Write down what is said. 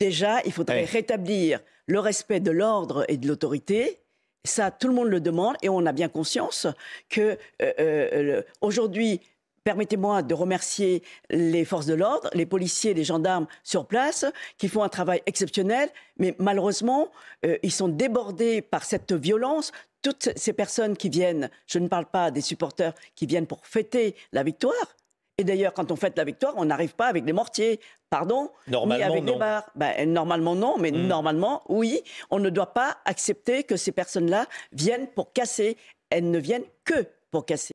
Déjà, il faudrait rétablir le respect de l'ordre et de l'autorité. Ça, tout le monde le demande et on a bien conscience que euh, euh, aujourd'hui, permettez-moi de remercier les forces de l'ordre, les policiers, les gendarmes sur place, qui font un travail exceptionnel, mais malheureusement, euh, ils sont débordés par cette violence. Toutes ces personnes qui viennent, je ne parle pas des supporters qui viennent pour fêter la victoire, et d'ailleurs, quand on fête la victoire, on n'arrive pas avec des mortiers, pardon, ni avec des barres. Ben, normalement, non, mais hmm. normalement, oui, on ne doit pas accepter que ces personnes-là viennent pour casser. Elles ne viennent que pour casser.